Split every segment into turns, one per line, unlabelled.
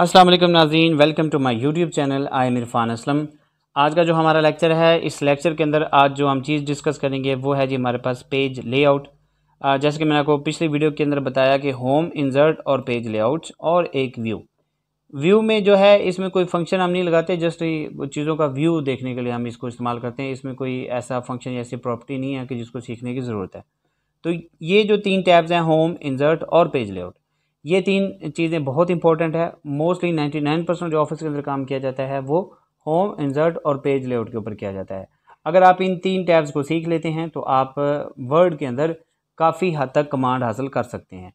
अस्सलाम वालेकुम नाजीन welcome to my YouTube channel I am Irfan Aslam आज का जो हमारा लेक्चर है इस लेक्चर के अंदर आज जो हम चीज़ डिस्कस करेंगे वो है जी हमारे पास पेज लेआउट जैसे कि मैंने आपको पिछली वीडियो के अंदर बताया कि होम इंजर्ट और पेज लेआउट और एक व्यू व्यू में जो है इसमें कोई फंक्शन हम नहीं लगाते जस्ट चीज़ों का व्यू देखने के लिए हम इसको इस्तेमाल करते हैं इसमें कोई ऐसा फंक्शन या ऐसी प्रॉपर्टी नहीं है कि जिसको सीखने की ज़रूरत है तो ये जो तीन टैब्स हैं होम इंजर्ट और पेज लेआउट ये तीन चीज़ें बहुत इंपॉर्टेंट है मोस्टली 99 परसेंट जो ऑफिस के अंदर काम किया जाता है वो होम इंजर्ट और पेज लेआउट के ऊपर किया जाता है अगर आप इन तीन टैब्स को सीख लेते हैं तो आप वर्ड uh, के अंदर काफ़ी हद तक कमांड हासिल कर सकते हैं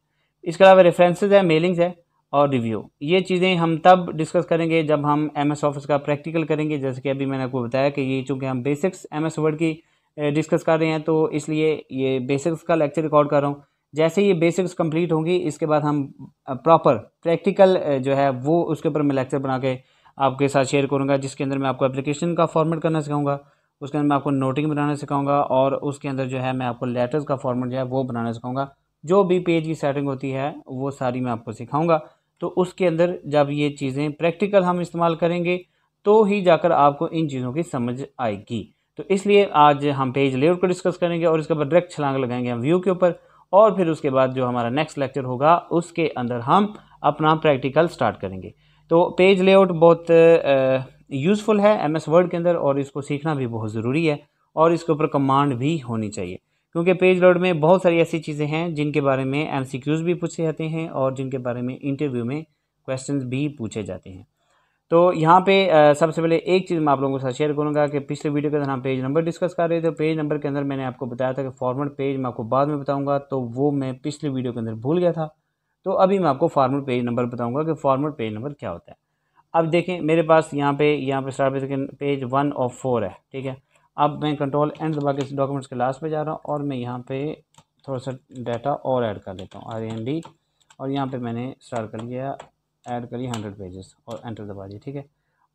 इसके अलावा रेफरेंसेज है मेलिंग्स है और रिव्यू ये चीज़ें हम तब डिस्कस करेंगे जब हम एम एस ऑफिस का प्रैक्टिकल करेंगे जैसे कि अभी मैंने आपको बताया कि ये चूँकि हम बेसिक्स एम एस वर्ड की डिस्कस uh, कर रहे हैं तो इसलिए ये बेसिक्स का लेक्चर रिकॉर्ड कर रहा हूँ जैसे ये बेसिक्स कंप्लीट होंगी इसके बाद हम प्रॉपर प्रैक्टिकल जो है वो उसके ऊपर मैं लेक्चर बना के आपके साथ शेयर करूँगा जिसके अंदर मैं आपको एप्लीकेशन का फॉर्मेट करना सिखाऊंगा उसके अंदर मैं आपको नोटिंग बनाना सिखाऊंगा और उसके अंदर जो है मैं आपको लेटर्स का फॉर्मेट जो है वो बनाना सिखाऊंगा जो भी पेज की सेटिंग होती है वो सारी मैं आपको सिखाऊंगा तो उसके अंदर जब ये चीज़ें प्रैक्टिकल हम इस्तेमाल करेंगे तो ही जाकर आपको इन चीज़ों की समझ आएगी तो इसलिए आज हम पेज लेआउट को डिस्कस करेंगे और इसके ऊपर डायरेक्ट छलांग लगाएंगे हम व्यू के ऊपर और फिर उसके बाद जो हमारा नेक्स्ट लेक्चर होगा उसके अंदर हम अपना प्रैक्टिकल स्टार्ट करेंगे तो पेज लेआउट बहुत यूज़फुल है एम एस वर्ड के अंदर और इसको सीखना भी बहुत ज़रूरी है और इसके ऊपर कमांड भी होनी चाहिए क्योंकि पेज लोड में बहुत सारी ऐसी चीज़ें हैं जिनके बारे में एम भी पूछे जाते हैं और जिनके बारे में इंटरव्यू में क्वेश्चन भी पूछे जाते हैं तो यहाँ पे सबसे पहले एक चीज़ मैं आप लोगों के साथ शेयर करूँगा कि पिछले वीडियो के अंदर हम पेज नंबर डिस्कस कर रहे थे पेज नंबर के अंदर मैंने आपको बताया था कि फॉर्मेट पेज मैं आपको बाद में बताऊँगा तो वो मैं पिछले वीडियो के अंदर भूल गया था तो अभी मैं आपको फॉर्मेट पेज नंबर बताऊँगा कि फॉर्मेट पेज नंबर क्या होता है अब देखें मेरे पास यहाँ पे यहाँ पे स्टार्ट पे पेज वन और फोर है ठीक है अब मैं कंट्रोल एंड दबा के डॉक्यूमेंट्स के लास्ट पर जा रहा हूँ और मैं यहाँ पर थोड़ा सा डाटा और ऐड कर लेता हूँ आर एन डी और यहाँ पर मैंने स्टार्ट कर लिया ऐड करिए हंड्रेड पेजेस और एंटर दबा दिए ठीक है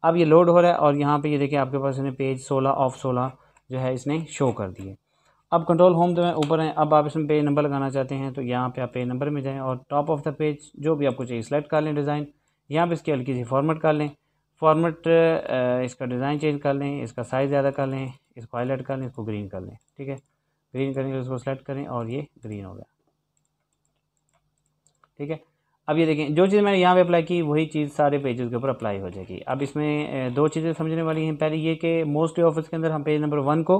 अब ये लोड हो रहा है और यहाँ पे ये देखिए आपके पास इन्हें पेज सोलह ऑफ सोलह जो है इसने शो कर दिए अब कंट्रोल होम तो ऊपर है अब आप इसमें पेज नंबर लगाना चाहते हैं तो यहाँ पे आप पेज नंबर में जाएं और टॉप ऑफ द पेज जो भी आपको चाहिए सेलेक्ट कर लें डिज़ाइन यहाँ पे इसकी हल्की सी फॉर्मेट कर लें फॉर्मेट इसका डिज़ाइन चेंज कर लें इसका साइज़ ज़्यादा कर लें इसको हाईलाइट कर लें इसको ग्रीन कर लें ठीक है ग्रीन करेंगे उसको तो सेलेक्ट करें और ये ग्रीन हो गया ठीक है अब ये देखें जो चीज़ मैंने यहाँ पे अप्लाई की वही चीज़ सारे पेजेस के ऊपर अप्लाई हो जाएगी अब इसमें दो चीज़ें समझने वाली हैं पहले ये कि मोस्टली ऑफिस के अंदर हम पेज नंबर वन को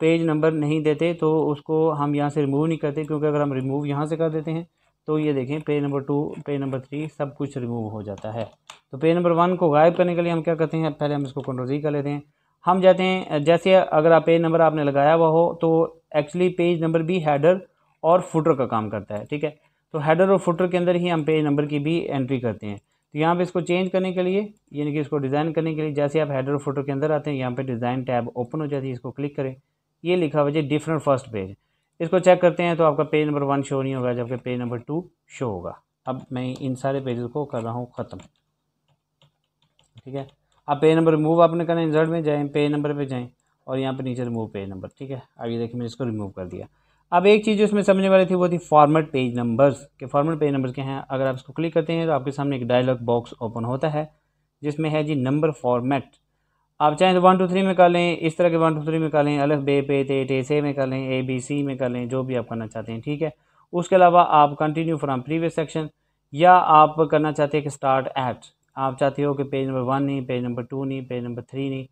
पेज नंबर नहीं देते तो उसको हम यहाँ से रिमूव नहीं करते क्योंकि अगर हम रिमूव यहाँ से कर देते हैं तो ये देखें page number two page number three सब कुछ रिमूव हो जाता है तो पेज नंबर वन को गायब करने के लिए हम क्या करते हैं पहले हम इसको कंट्रोल जी कर लेते हैं हम जाते हैं जैसे अगर आप पेज नंबर आपने लगाया हुआ हो तो एक्चुअली पेज नंबर भी हैडर और फुटर का काम करता है ठीक है तो हेडर और फुटर के अंदर ही हम पेज नंबर की भी एंट्री करते हैं तो यहाँ पे इसको चेंज करने के लिए यानी कि इसको डिज़ाइन करने के लिए जैसे आप हेडर और फुटर के अंदर आते हैं यहाँ पे डिज़ाइन टैब ओपन हो जाती है इसको क्लिक करें ये लिखा हुआ जी डिफरेंट फर्स्ट पेज इसको चेक करते हैं तो आपका पेज नंबर वन शो नहीं होगा जबकि पेज नंबर टू शो होगा अब मैं इन सारे पेजेस को कर रहा हूँ ख़त्म ठीक है अब पेज नंबर रिमूव आपने करना इंजर्ट में जाएँ पेज नंबर पर जाएँ और यहाँ पर नीचे रिमूव पेज नंबर ठीक है आइए देखिए मैंने इसको रिमूव कर दिया अब एक चीज़ जो इसमें समझने वाली थी वो थी फॉर्मेट पेज नंबर्स के फॉर्मेट पेज नंबर्स के हैं अगर आप इसको क्लिक करते हैं तो आपके सामने एक डायलॉग बॉक्स ओपन होता है जिसमें है जी नंबर फॉर्मेट आप चाहें तो वन टू थ्री में कर लें इस तरह के वन टू थ्री में कर लें अलग बे पे ते टे से में कर लें ए बी सी में कर लें जो भी आप करना चाहते हैं ठीक है उसके अलावा आप कंटिन्यू फ्राम प्रीवियस सेक्शन या आप करना चाहते हैं कि स्टार्ट एट आप चाहते हो कि पेज नंबर वन नहीं पेज नंबर टू नहीं पेज नंबर थ्री नहीं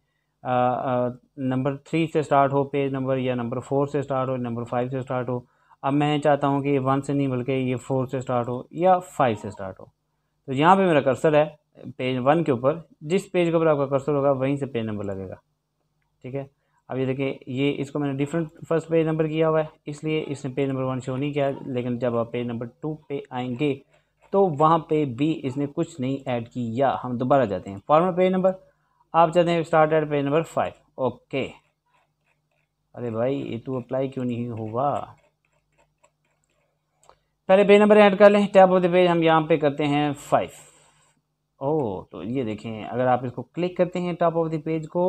नंबर थ्री से स्टार्ट हो पेज नंबर या नंबर फोर से स्टार्ट हो नंबर फाइव से स्टार्ट हो अब मैं चाहता हूँ कि ये वन से नहीं बल्कि ये फोर से स्टार्ट हो या फाइव से स्टार्ट हो तो यहाँ पे मेरा कर्सर है पेज वन के ऊपर जिस पेज के ऊपर आपका कर्सर होगा वहीं से पेज नंबर लगेगा ठीक है अब ये देखिए ये इसको मैंने डिफरेंट फर्स्ट पेज नंबर किया हुआ है इसलिए इसने पेज नंबर वन शो नहीं किया लेकिन जब आप पेज नंबर टू पे आएंगे तो वहाँ पे भी इसने कुछ नहीं ऐड किया हम दोबारा जाते हैं फॉर्मल पेज नंबर आप चाहते हैं start at page number five okay अरे भाई ये तो अप्लाई क्यों नहीं होगा पहले पेज नंबर ऐड कर लें टैप ऑफ द पेज हम यहाँ पे करते हैं फाइव ओ oh, तो ये देखें अगर आप इसको क्लिक करते हैं टॉप ऑफ द पेज को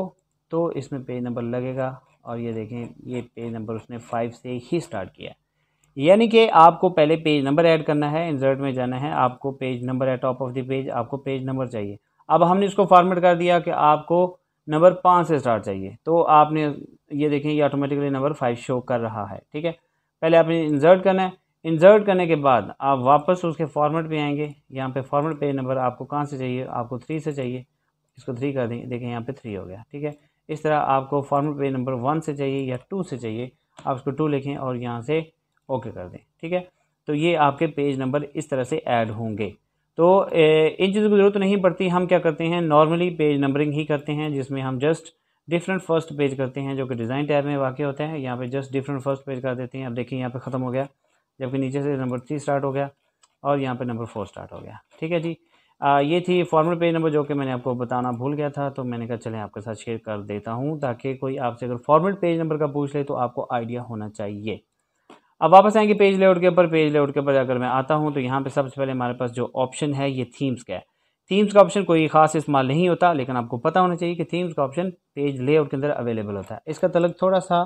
तो इसमें पेज नंबर लगेगा और ये देखें ये पेज नंबर उसने फाइव से ही स्टार्ट किया यानी कि आपको पहले पेज नंबर ऐड करना है इंसर्ट में जाना है आपको पेज नंबर है टॉप ऑफ द पेज आपको पेज नंबर चाहिए अब हमने इसको फॉर्मेट कर दिया कि आपको नंबर पाँच से स्टार्ट चाहिए तो आपने ये देखें ये ऑटोमेटिकली नंबर फाइव शो कर रहा है ठीक है पहले आपने इंजर्ट करना है इंजर्ट करने के बाद आप वापस उसके फॉर्मेट पे आएंगे यहाँ पे फॉर्मेट पे नंबर आपको कहाँ से चाहिए आपको थ्री से चाहिए इसको थ्री कर दें देखें यहाँ पे थ्री हो गया ठीक है इस तरह आपको फॉर्मेट पे नंबर वन से चाहिए या टू से चाहिए आप उसको टू लिखें और यहाँ से ओके कर दें ठीक है तो ये आपके पेज नंबर इस तरह से ऐड होंगे तो इन चीज़ों की ज़रूरत नहीं पड़ती हम क्या करते हैं नॉर्मली पेज नंबरिंग ही करते हैं जिसमें हम जस्ट डिफरेंट फर्स्ट पेज करते हैं जो कि डिज़ाइन टैब में वाक़ होता है यहाँ पे जस्ट डिफरेंट फर्स्ट पेज कर देते हैं अब देखिए यहाँ पे ख़त्म हो गया जबकि नीचे से नंबर थ्री स्टार्ट हो गया और यहाँ पे नंबर फोर स्टार्ट हो गया ठीक है जी आ, ये थी फॉर्मल पेज नंबर जो कि मैंने आपको बताना भूल गया था तो मैंने कहा चले आपके साथ शेयर कर देता हूँ ताकि कोई आपसे अगर फॉर्मेट पेज नंबर का पूछ ले तो आपको आइडिया होना चाहिए अब वापस आएंगे पेज लेआउट के ऊपर पेज लेआउट के ऊपर अगर मैं आता हूँ तो यहाँ पे सबसे पहले हमारे पास जो ऑप्शन है ये थीम्स का है थीम्स का ऑप्शन कोई खास इस्तेमाल नहीं होता लेकिन आपको पता होना चाहिए कि थीम्स का ऑप्शन पेज लेआउट के अंदर अवेलेबल होता है इसका तलग थोड़ा सा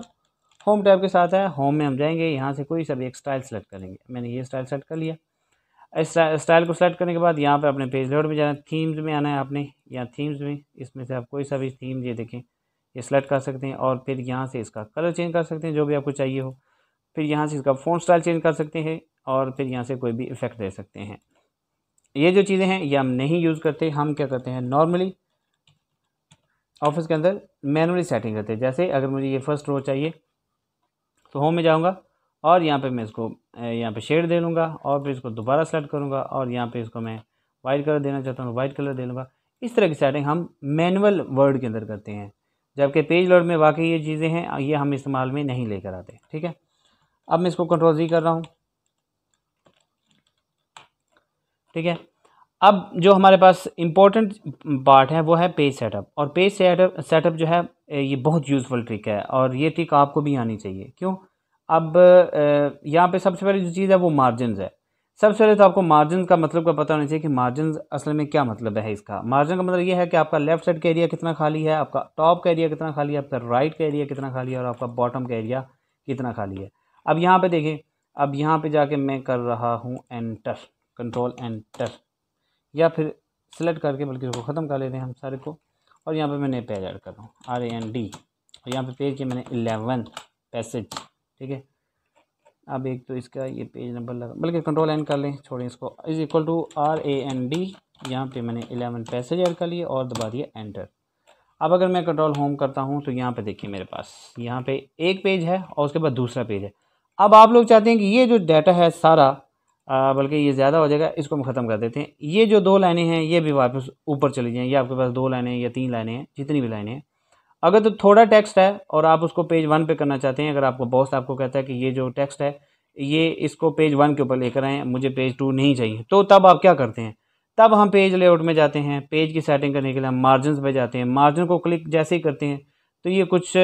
होम टैब के साथ है होम में हम जाएंगे यहाँ से कोई सा भी एक स्टाइल सेलेक्ट करेंगे मैंने ये स्टाइल सेलेक्ट कर लिया इस स्टाइल को सेलेक्ट करने के बाद यहाँ पर अपने पेज लेआउट में जाना है थीम्स में आना है आपने या थीम्स में इसमें से आप कोई सा भी थीम ये देखें ये सेलेक्ट कर सकते हैं और फिर यहाँ से इसका कलर चेंज कर सकते हैं जो भी आपको चाहिए हो फिर यहाँ से इसका फ़ोन स्टाइल चेंज कर सकते हैं और फिर यहाँ से कोई भी इफ़ेक्ट दे सकते हैं ये जो चीज़ें हैं ये हम नहीं यूज़ करते हम क्या करते हैं नॉर्मली ऑफिस के अंदर मैनुअली सेटिंग करते हैं जैसे अगर मुझे ये फर्स्ट रो चाहिए तो होम में जाऊँगा और यहाँ पर मैं इसको यहाँ पर शेड दे लूँगा और फिर इसको दोबारा सेलेक्ट करूँगा और यहाँ पर इसको मैं वाइट कलर देना चाहता हूँ वाइट कलर दे लूँगा इस तरह की सेटिंग हम मैनुअल वर्ड के अंदर करते हैं जबकि पेज लोड में वाकई ये चीज़ें हैं ये हम इस्तेमाल में नहीं लेकर आते ठीक है अब मैं इसको कंट्रोल जी कर रहा हूँ ठीक है अब जो हमारे पास इम्पोर्टेंट पार्ट है वो है पेज सेटअप और पेज सेटअप सेटअप जो है ये बहुत यूज़फुल ट्रिक है और ये ट्रिक आपको भी आनी चाहिए क्यों अब यहाँ पे सबसे पहले जो चीज़ है वो मार्जिन है सबसे पहले तो आपको मार्जिन का मतलब का पता होना चाहिए कि मार्जिन असल में क्या मतलब है इसका मार्जिन का मतलब ये है कि आपका लेफ्ट साइड का एरिया कितना खाली है आपका टॉप का एरिया कितना खाली है आपका राइट का एरिया कितना खाली है और आपका बॉटम का एरिया कितना खाली है अब यहाँ पे देखिए अब यहाँ पे जाके मैं कर रहा हूँ एंटर कंट्रोल एंटर या फिर सिलेक्ट करके बल्कि उसको ख़त्म कर लेते हैं हम सारे को और यहाँ पे मैंने पेज ऐड कर रहा हूँ आर ए एन डी और यहाँ पे पेज के मैंने इलेवन पैसेज ठीक है अब एक तो इसका ये पेज नंबर लगा बल्कि कंट्रोल एंड कर लें छोड़ें इसको is equal to R A N D यहाँ पे मैंने एलेवन पैसेज ऐड कर लिए और दबा दिया एंटर अब अगर मैं कंट्रोल होम करता हूँ तो यहाँ पे देखिए मेरे पास यहाँ पे एक पेज है और उसके बाद दूसरा पेज है अब आप लोग चाहते हैं कि ये जो डाटा है सारा बल्कि ये ज़्यादा हो जाएगा इसको हम ख़त्म कर देते हैं ये जो दो लाइनें हैं ये भी वापस ऊपर चली जाएँ ये आपके पास दो लाइनें या तीन लाइनें हैं जितनी भी लाइनें हैं अगर तो थोड़ा टेक्स्ट है और आप उसको पेज वन पे करना चाहते हैं अगर आपको बॉस आपको कहता है कि ये जो टेक्स्ट है ये इसको पेज वन के ऊपर लेकर आएँ मुझे पेज टू नहीं चाहिए तो तब आप क्या करते हैं तब हम पेज लेआउट में जाते हैं पेज की सेटिंग करने के लिए हम मार्जिन पर जाते हैं मार्जिन को क्लिक जैसे ही करते हैं तो ये कुछ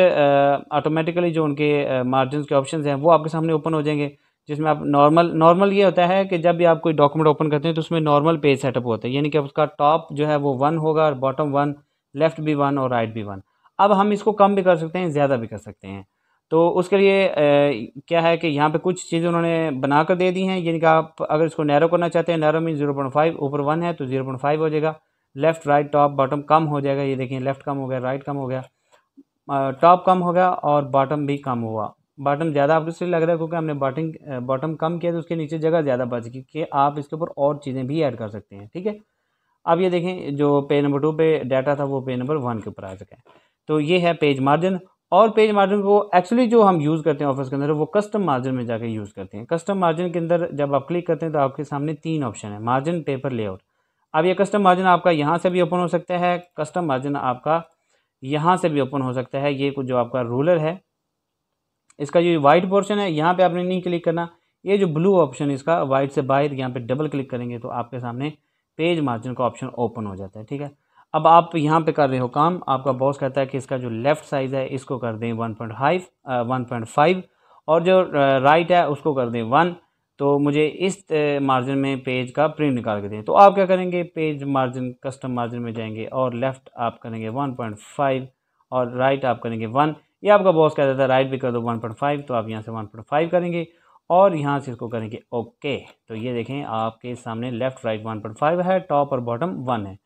ऑटोमेटिकली जो उनके मार्जिन के ऑप्शन हैं वो आपके सामने ओपन हो जाएंगे जिसमें आप नॉर्मल नॉर्मल ये होता है कि जब भी आप कोई डॉक्यूमेंट ओपन करते हैं तो उसमें नॉर्मल पेज सेटअप होता है यानी कि उसका टॉप जो है वो वन होगा और बॉटम वन लेफ़्ट भी वन और राइट भी वन अब हम इसको कम भी कर सकते हैं ज़्यादा भी कर सकते हैं तो उसके लिए ए, क्या है कि यहाँ पे कुछ चीज़ें उन्होंने बना कर दे दी हैं यानी कि आप अगर इसको नैरो करना चाहते हैं narrow mean zero point five ऊपर वन है तो ज़ीरो पॉइंट फाइव हो जाएगा लेफ़्ट राइट टॉप बॉटम कम हो जाएगा ये देखिए लेफ़्ट कम हो गया राइट कम हो गया टॉप कम हो गया और बॉटम भी कम हुआ बॉटम ज़्यादा आपको इसलिए लग रहा है क्योंकि हमने बॉटम बॉटम कम किया तो उसके नीचे जगह ज़्यादा बच गई कि आप इसके ऊपर और चीज़ें भी ऐड कर सकते हैं ठीक है अब ये देखें जो पेज नंबर टू पे डाटा था वो पेज नंबर वन के ऊपर आ चुका है तो ये है पेज मार्जिन और पेज मार्जिन को एक्चुअली जो हम यूज़ करते हैं ऑफिस के अंदर वो कस्टम मार्जिन में जाकर यूज़ करते हैं कस्टम मार्जिन के अंदर जब आप क्लिक करते हैं तो आपके सामने तीन ऑप्शन है मार्जिन पेपर लेआउट अब ये कस्टम मार्जिन आपका यहाँ से भी ओपन हो सकता है कस्टम मार्जिन आपका यहाँ से भी ओपन हो सकता है ये कुछ जो आपका रूलर है इसका जो वाइट पोर्शन है यहाँ पे आपने नहीं क्लिक करना ये जो ब्लू ऑप्शन इसका वाइट से बाहर यहाँ पे डबल क्लिक करेंगे तो आपके सामने पेज मार्जिन का ऑप्शन ओपन हो जाता है ठीक है अब आप यहाँ पे कर रहे हो काम आपका बॉस कहता है कि इसका जो लेफ़्ट साइज़ है इसको कर दें one point five one point five और जो राइट uh, है उसको कर दें वन तो मुझे इस मार्जिन में पेज का प्रिंट निकाल के दें तो आप क्या करेंगे पेज मार्जिन कस्टम मार्जिन में जाएंगे और लेफ़्ट आप करेंगे 1.5 और राइट आप करेंगे 1 ये आपका बॉस कहता था राइट भी कर दो 1.5 तो आप यहाँ से 1.5 करेंगे और यहाँ से इसको करेंगे ओके तो ये देखें आपके सामने लेफ़्ट राइट फाइव है टॉप और बॉटम वन है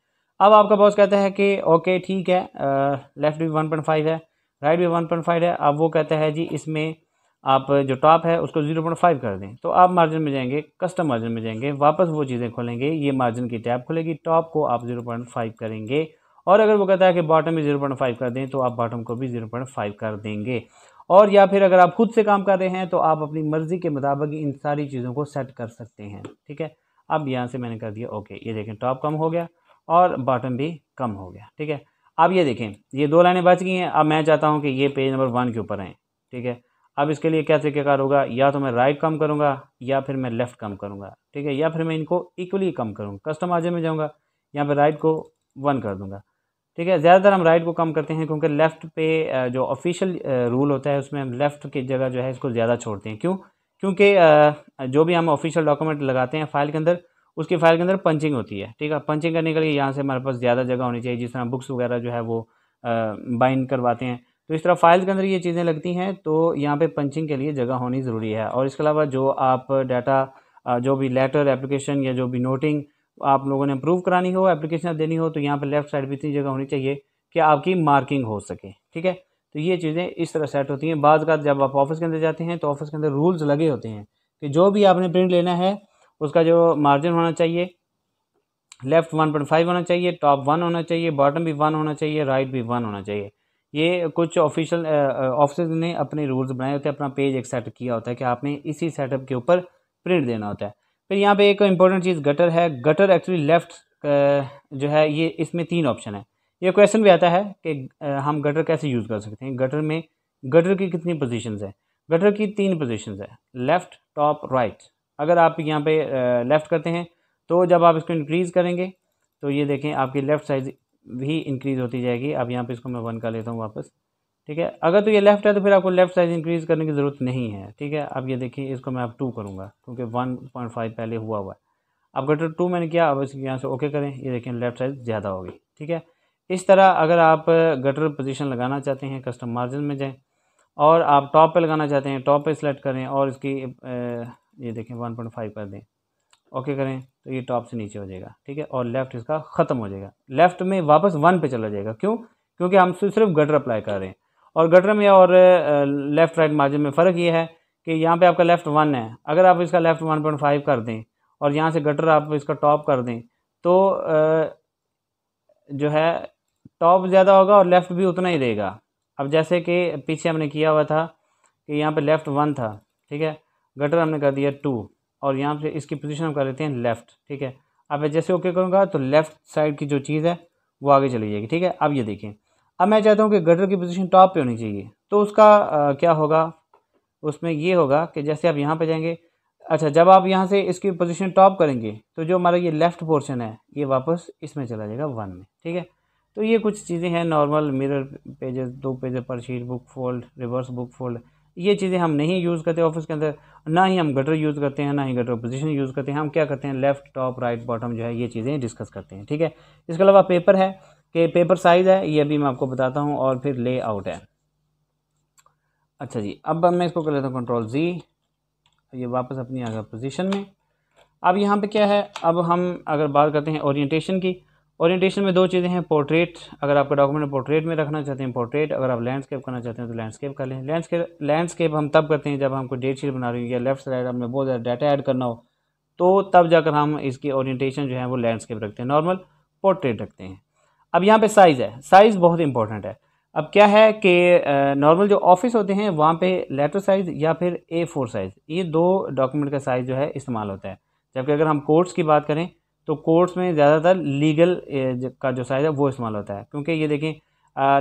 अब आपका बॉस कहता है कि ओके ठीक है लेफ़्ट भी फाइव है राइट भी फाइव है अब वो कहता है जी इसमें आप जो टॉप है उसको ज़ीरो पॉइंट फाइव कर दें तो आप मार्जिन में जाएंगे कस्टम मार्जिन में जाएंगे वापस वो चीज़ें खोलेंगे ये मार्जिन की टैब खुलेगी टॉप को आप ज़ीरो पॉइंट फाइव करेंगे और अगर वो कहता है कि बॉटम भी ज़ीरो पॉइंट फाइव कर दें तो आप बॉटम को भी ज़ीरो पॉइंट फाइव कर देंगे और या फिर अगर आप खुद से काम कर रहे हैं तो आप अपनी मर्ज़ी के मुताबिक इन सारी चीज़ों को सेट कर सकते हैं ठीक है अब यहाँ से मैंने कर दिया ओके ये देखें टॉप कम हो गया और बॉटम भी कम हो गया ठीक है अब ये देखें ये दो लाइनें बच गई हैं अब मैं चाहता हूँ कि ये पेज नंबर वन के ऊपर आएँ ठीक है अब इसके लिए क्या तरीक़ेकार होगा या तो मैं राइट कम करूँगा या फिर मैं लेफ़्ट कम करूँगा ठीक है या फिर मैं इनको इक्वली कम करूँगा कस्टमाइजे में जाऊँगा या फिर राइट को वन कर दूँगा ठीक है ज़्यादातर हम राइट को कम करते हैं क्योंकि लेफ़्ट पे जो ऑफिशियल रूल होता है उसमें हम लेफ़्ट की जगह जो है इसको ज़्यादा छोड़ते हैं क्यों क्योंकि जो भी हम ऑफिशियल डॉक्यूमेंट लगाते हैं फ़ाइल के अंदर उसकी फ़ाइल के अंदर पंचिंग होती है ठीक है पंचिंग करने के लिए यहाँ से हमारे पास ज़्यादा जगह होनी चाहिए जिस तरह बुक्स वगैरह जो है वो बाइंड करवाते हैं तो इस तरह फाइल के अंदर ये चीज़ें लगती हैं तो यहाँ पे पंचिंग के लिए जगह होनी ज़रूरी है और इसके अलावा जो आप डाटा जो भी लेटर एप्लीकेशन या जो भी नोटिंग आप लोगों ने अप्रूव करानी हो एप्लीकेशन देनी हो तो यहाँ पर लेफ्ट साइड भी इतनी जगह होनी चाहिए कि आपकी मार्किंग हो सके ठीक है तो ये चीज़ें इस तरह सेट होती हैं बाद जब आप ऑफिस के अंदर जाते हैं तो ऑफिस के अंदर रूल्स लगे होते हैं कि जो भी आपने प्रिंट लेना है उसका जो मार्जिन होना चाहिए लेफ़्ट वन पॉइंट फाइव होना चाहिए टॉप वन होना चाहिए बॉटम भी वन होना चाहिए राइट भी वन होना चाहिए ये कुछ ऑफिशियल ऑफिस ने अपने रूल्स बनाए होते हैं अपना पेज एक सेट किया होता है कि आपने इसी सेटअप के ऊपर प्रिंट देना होता है फिर यहाँ पे एक इंपॉर्टेंट चीज़ गटर है गटर एक्चुअली लेफ़्ट जो है ये इसमें तीन ऑप्शन है ये क्वेश्चन भी आता है कि हम गटर कैसे यूज़ कर सकते हैं गटर में गटर की कितनी पोजिशन है गटर की तीन पोजिशन है लेफ़्ट टॉप राइट अगर आप यहाँ पे लेफ़्ट करते हैं तो जब आप इसको इंक्रीज़ करेंगे तो ये देखें आपकी लेफ़्ट साइड भी इंक्रीज़ होती जाएगी अब यहाँ पे इसको मैं वन कर लेता हूँ वापस ठीक है अगर तो ये लेफ़्ट है तो फिर आपको लेफ़्ट साइज़ इंक्रीज़ करने की ज़रूरत नहीं है ठीक है अब ये देखिए इसको मैं अब टू करूँगा क्योंकि वन पॉइंट फाइव पहले हुआ हुआ है अब गटर टू तो मैंने किया अब इसके यहाँ से ओके करें ये देखें लेफ़्ट साइज़ ज़्यादा होगी ठीक है इस तरह अगर आप गटर पोजीशन लगाना चाहते हैं कस्टम मार्जिन में जाएँ और आप टॉप पे लगाना चाहते हैं टॉप पे सेलेक्ट करें और इसकी ये देखें 1.5 कर दें ओके करें तो ये टॉप से नीचे हो जाएगा ठीक है और लेफ़्ट इसका ख़त्म हो जाएगा लेफ़्ट में वापस वन पे चला जाएगा क्यों क्योंकि हम सिर्फ गटर अप्लाई कर रहे हैं और गटर में और लेफ़्ट राइट मार्जिन में फ़र्क ये है कि यहाँ पे आपका लेफ़्ट वन है अगर आप इसका लेफ़्ट वन पॉइंट फाइव कर दें और यहाँ से गटर आप इसका टॉप कर दें तो जो है टॉप ज़्यादा होगा और लेफ़्ट भी उतना ही रहेगा अब जैसे कि पीछे हमने किया हुआ था कि यहाँ पर लेफ़्ट वन था ठीक है गटर हमने कर दिया टू और यहाँ पे इसकी पोजीशन हम कर लेते हैं लेफ़्ट ठीक है अब मैं जैसे ओके करूँगा तो लेफ़्ट साइड की जो चीज़ है वो आगे चली जाएगी ठीक है अब ये देखें अब मैं चाहता हूँ कि गटर की पोजीशन टॉप पे होनी चाहिए तो उसका आ, क्या होगा उसमें ये होगा कि जैसे आप यहाँ पर जाएंगे अच्छा जब आप यहाँ से इसकी पोजिशन टॉप करेंगे तो जो हमारा ये लेफ़्ट पोर्शन है ये वापस इसमें चला जाएगा वन में ठीक है तो ये कुछ चीज़ें हैं नॉर्मल मिरर पेजेस दो page per sheet book fold reverse book fold ये चीज़ें हम नहीं यूज़ करते ऑफिस के अंदर ना ही हम गटर यूज़ करते हैं ना ही गटर पोजिशन यूज़ करते हैं हम क्या करते हैं लेफ़्ट टॉप राइट बॉटम जो है ये चीज़ें डिस्कस करते हैं ठीक है इसके अलावा पेपर है कि पेपर साइज़ है ये अभी मैं आपको बताता हूँ और फिर ले आउट है अच्छा जी अब मैं इसको कर लेता हूँ कंट्रोल जी ये वापस अपनी आ गया पोजिशन में अब यहाँ पे क्या है अब हम अगर बात करते हैं ओरिएंटेशन की ओरिएंटेशन में दो चीज़ें हैं पोर्ट्रेट अगर आपका डॉक्यूमेंट पोर्ट्रेट में रखना चाहते हैं पोर्ट्रेट अगर आप लैंडस्केप करना चाहते हैं तो लैंडस्केप कर लें लैंडस्केप लैंडस्केप हम तब करते हैं जब हमको डेट शीट बना रही हैं या लेफ्ट साइड हमें बहुत ज़्यादा डाटा ऐड करना हो तो तब जाकर हम इसकी ओरिएंटेशन जो है वो लैंडस्केप रखते हैं नॉर्मल पोर्ट्रेट रखते हैं अब यहाँ पर साइज़ है साइज़ बहुत इंपॉर्टेंट है अब क्या है कि नॉर्मल जो ऑफिस होते हैं वहाँ पर लेटर साइज़ या फिर ए फोर साइज़ ये दो डॉक्यूमेंट का साइज़ जो है इस्तेमाल होता है जबकि अगर हम कोर्ट्स की बात करें तो कोर्ट्स में ज़्यादातर लीगल का जो साइज़ है वो इस्तेमाल होता है क्योंकि ये देखें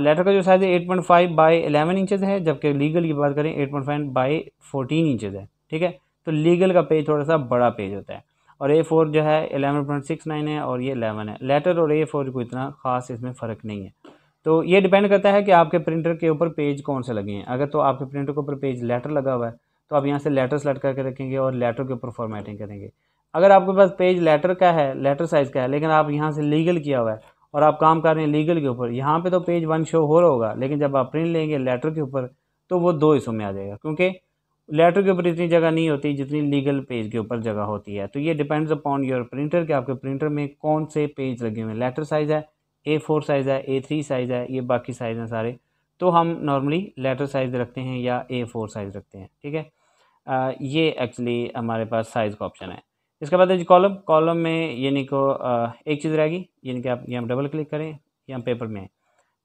लेटर का जो साइज़ है eight point five by eleven inches है जबकि लीगल की बात करें eight point five by fourteen inches है ठीक है तो लीगल का पेज थोड़ा सा बड़ा पेज होता है और ए फोर जो है एलेवन पॉइंट सिक्स नाइन है और ये एलेवन है लेटर और ए फोर को इतना ख़ास इसमें फ़र्क नहीं है तो ये डिपेंड करता है कि आपके प्रिंटर के ऊपर पेज कौन से लगे हैं अगर तो आपके प्रिंटर के ऊपर पेज लेटर लगा हुआ है तो आप यहाँ से लेटर सेलेक्ट करके रखेंगे और लेटर के ऊपर फॉर्मेटिंग करेंगे अगर आपके पास पेज लेटर का है लेटर साइज़ का है लेकिन आप यहाँ से लीगल किया हुआ है और आप काम कर रहे हैं लीगल के ऊपर यहाँ पे तो पेज वन शो हो रहा होगा लेकिन जब आप प्रिंट लेंगे लेटर के ऊपर तो वो दो हिस्सों में आ जाएगा क्योंकि लेटर के ऊपर इतनी जगह नहीं होती जितनी लीगल पेज के ऊपर जगह होती है तो ये डिपेंड्स अपॉन योर प्रिंटर कि आपके प्रिंटर में कौन से पेज लगे हुए हैं लेटर साइज़ है ए फोर साइज़ है ए थ्री साइज़ है ये बाकी साइज़ हैं सारे तो हम नॉर्मली लेटर साइज़ रखते हैं या ए फोर साइज़ रखते हैं ठीक है आ, ये एक्चुअली हमारे पास साइज़ का ऑप्शन है इसके बाद है जी कॉलम कॉलम में यानी को एक चीज़ रहेगी यानी कि आप यहाँ डबल क्लिक करें यहाँ पेपर में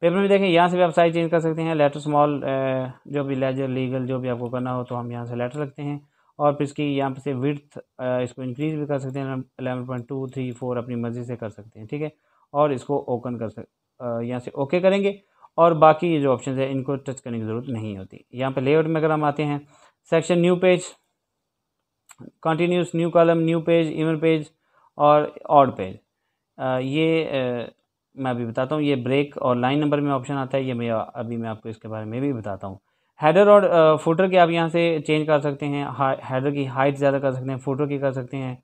पेपर में देखें यहाँ से भी आप साइज चेंज कर सकते हैं लेटर स्मॉल जो भी लेजर लीगल जो भी आपको करना हो तो हम यहाँ से लेटर रखते हैं और फिर इसकी यहाँ से विर्थ इसको इंक्रीज भी कर सकते हैं eleven point two three four अपनी मर्ज़ी से कर सकते हैं ठीक है और इसको ओपन कर सक यहाँ से ओके करेंगे और बाकी ये जो ऑप्शन है इनको टच करने की ज़रूरत नहीं होती यहाँ पर लेआउट में अगर हम आते हैं section new page continuous new column new page even page और ऑड पेज ये आ, मैं अभी बताता हूँ ये ब्रेक और लाइन नंबर में ऑप्शन आता है ये मैं अभी मैं आपको इसके बारे में भी बताता हूँ हेडर और फुटर के आप यहाँ से चेंज कर सकते हैं हेडर की हाइट ज़्यादा कर सकते हैं फुटर की कर सकते हैं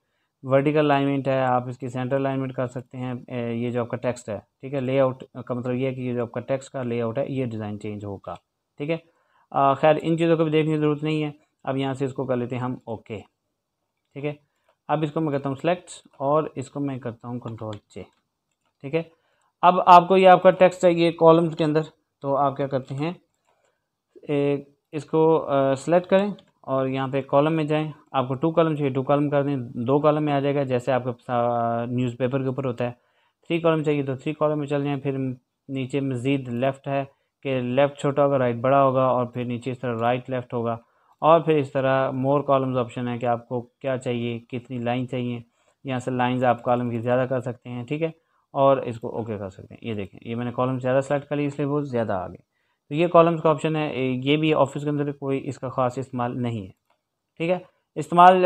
वर्टिकल अलाइनमेंट है आप इसकी सेंटर अलाइनमेंट कर सकते हैं ये जो आपका टेक्स्ट है ठीक है लेआउट का मतलब ये है कि ये जो आपका टेक्स्ट का लेआउट है ये डिज़ाइन चेंज होगा ठीक है खैर इन चीज़ों को भी देखने की ज़रूरत नहीं है अब यहाँ से इसको कर लेते हैं हम ओके ठीक है अब इसको मैं करता हूँ सेलेक्ट और इसको मैं करता हूँ कंट्रोल जे ठीक है अब आपको ये आपका टेक्स्ट चाहिए कॉलम्स के अंदर तो आप क्या करते हैं एक इसको सेलेक्ट करें और यहाँ पे कॉलम में जाएं आपको टू कॉलम चाहिए टू कॉलम कर दें दो कॉलम में आ जाएगा जैसे आपका न्यूज़पेपर के ऊपर होता है थ्री कॉलम चाहिए तो थ्री कॉलम में चल जाएँ फिर नीचे मज़ीद लेफ़्ट है कि लेफ़्ट छोटा होगा राइट बड़ा होगा और फिर नीचे इस तरह राइट लेफ़्ट होगा और फिर इस तरह मोर कॉलम्स ऑप्शन है कि आपको क्या चाहिए कितनी लाइन चाहिए यहाँ से लाइंस आप कॉलम की ज़्यादा कर सकते हैं ठीक है और इसको ओके कर सकते हैं ये देखें ये मैंने कॉलम ज़्यादा सेलेक्ट कर ली इसलिए वो ज़्यादा आ गए तो ये कॉलम्स का ऑप्शन है ये भी ऑफिस के अंदर कोई इसका ख़ास इस्तेमाल नहीं है ठीक है इस्तेमाल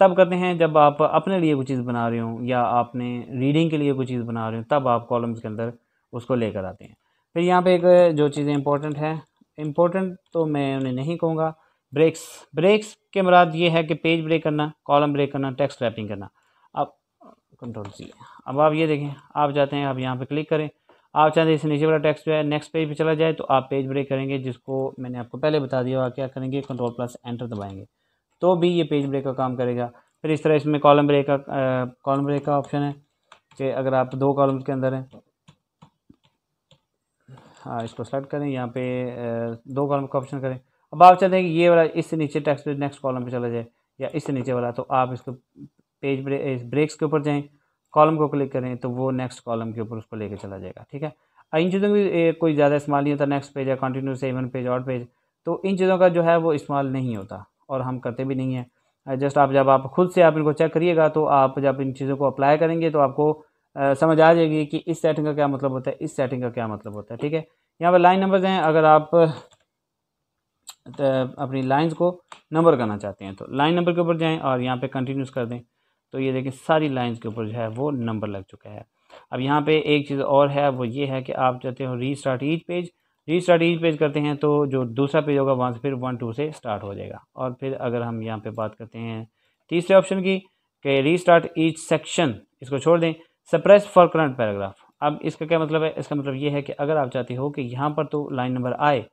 तब करते हैं जब आप अपने लिए कोई चीज़ बना रहे हो या आपने रीडिंग के लिए कोई चीज़ बना रहे हो तब आप कॉलम्स के अंदर उसको लेकर आते हैं फिर यहाँ पर एक जो चीज़ें इंपॉर्टेंट हैं इम्पोर्टेंट तो मैं उन्हें नहीं कहूँगा ब्रेक्स ब्रेक्स के मुराद ये है कि पेज ब्रेक करना कॉलम ब्रेक करना टेक्स्ट रैपिंग करना अब कंट्रोल सी अब आप ये देखें आप जाते हैं आप यहाँ पे क्लिक करें आप चाहते तो हैं इस नीचे वाला टेक्स्ट जो है नेक्स्ट पेज पे चला जाए तो आप पेज ब्रेक करेंगे जिसको मैंने आपको पहले बता दिया आप क्या करेंगे कंट्रोल प्लस एंटर दबाएंगे तो भी ये पेज ब्रेक का काम करेगा फिर इस तरह इसमें कॉलम ब्रेक का कॉलम ब्रेक का ऑप्शन है कि अगर आप दो कॉलम के अंदर हैं हाँ इसको सेलेक्ट करें यहाँ पे दो कॉलम का ऑप्शन करें अब आप चाहते हैं कि ये वाला इससे नीचे टेक्स्ट पेज नेक्स्ट कॉलम पे चला जाए या इससे नीचे वाला तो आप इसको पेज ब्रे, ब्रेक्स के ऊपर जाएँ कॉलम को क्लिक करें तो वो नेक्स्ट कॉलम के ऊपर उसको लेके चला जाएगा ठीक है इन चीज़ों में कोई ज़्यादा इस्तेमाल नहीं होता नेक्स्ट पेज या कंटिन्यू सेवन पेज और पेज तो इन चीज़ों का जो है वो इस्तेमाल नहीं होता और हम करते भी नहीं हैं जस्ट आप जब आप खुद से आप इनको चेक करिएगा तो आप जब इन चीज़ों को अप्लाई करेंगे तो आपको समझ आ जाएगी कि इस सेटिंग का क्या मतलब होता है इस सेटिंग का क्या मतलब होता है ठीक है यहाँ पर लाइन नंबर्स हैं अगर आप अपनी लाइंस को नंबर करना चाहते हैं तो लाइन नंबर के ऊपर जाएँ और यहाँ पर कंटिन्यूस कर दें तो ये देखें सारी लाइंस के ऊपर जो है वो नंबर लग चुका है अब यहाँ पे एक चीज़ और है वो ये है कि आप चाहते हो restart each page restart each page करते हैं तो जो दूसरा पेज होगा वहाँ से फिर वन टू से स्टार्ट हो जाएगा और फिर अगर हम यहाँ पर बात करते हैं तीसरे ऑप्शन की कि री स्टार्ट ईच सेक्शन इसको छोड़ दें सप्रेस फॉर करंट पैराग्राफ अब इसका क्या मतलब है इसका मतलब ये है कि अगर आप चाहते हो कि यहाँ पर तो लाइन नंबर आए